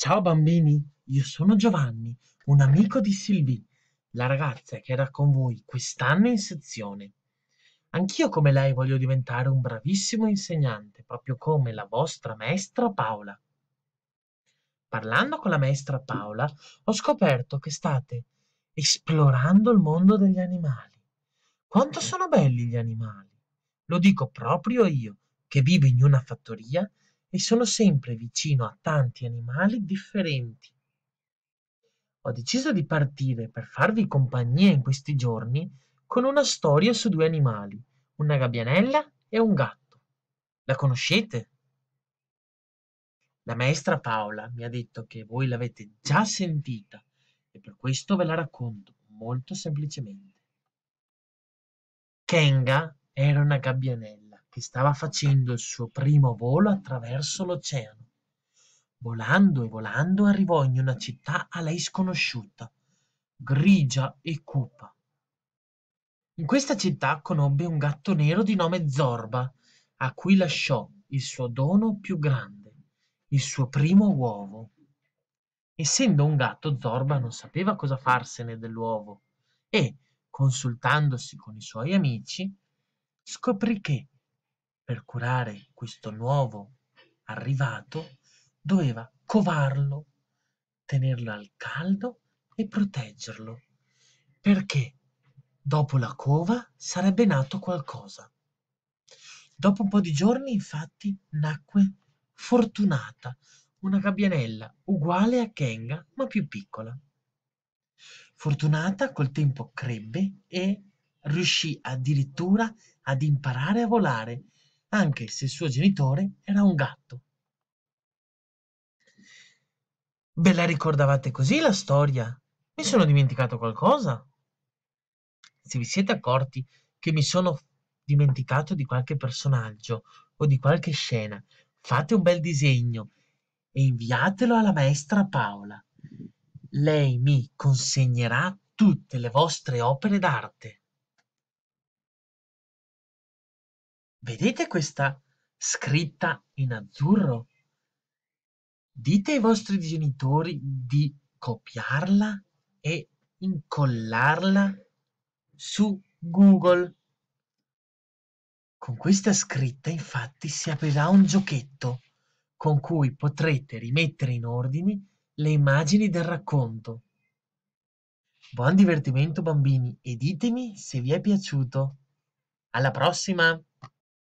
Ciao bambini, io sono Giovanni, un amico di Silvi, la ragazza che era con voi quest'anno in sezione. Anch'io come lei voglio diventare un bravissimo insegnante, proprio come la vostra maestra Paola. Parlando con la maestra Paola, ho scoperto che state esplorando il mondo degli animali. Quanto sono belli gli animali! Lo dico proprio io, che vivo in una fattoria e sono sempre vicino a tanti animali differenti. Ho deciso di partire per farvi compagnia in questi giorni con una storia su due animali, una gabbianella e un gatto. La conoscete? La maestra Paola mi ha detto che voi l'avete già sentita e per questo ve la racconto molto semplicemente. Kenga era una gabbianella che stava facendo il suo primo volo attraverso l'oceano. Volando e volando arrivò in una città a lei sconosciuta, grigia e cupa. In questa città conobbe un gatto nero di nome Zorba, a cui lasciò il suo dono più grande, il suo primo uovo. Essendo un gatto, Zorba non sapeva cosa farsene dell'uovo e, consultandosi con i suoi amici, scoprì che per curare questo nuovo arrivato, doveva covarlo, tenerlo al caldo e proteggerlo, perché dopo la cova sarebbe nato qualcosa. Dopo un po' di giorni, infatti, nacque Fortunata, una gabbianella uguale a Kenga, ma più piccola. Fortunata col tempo crebbe e riuscì addirittura ad imparare a volare anche se il suo genitore era un gatto. Ve la ricordavate così la storia? Mi sono dimenticato qualcosa? Se vi siete accorti che mi sono dimenticato di qualche personaggio o di qualche scena, fate un bel disegno e inviatelo alla maestra Paola. Lei mi consegnerà tutte le vostre opere d'arte. Vedete questa scritta in azzurro? Dite ai vostri genitori di copiarla e incollarla su Google. Con questa scritta infatti si aprirà un giochetto con cui potrete rimettere in ordine le immagini del racconto. Buon divertimento bambini e ditemi se vi è piaciuto. Alla prossima!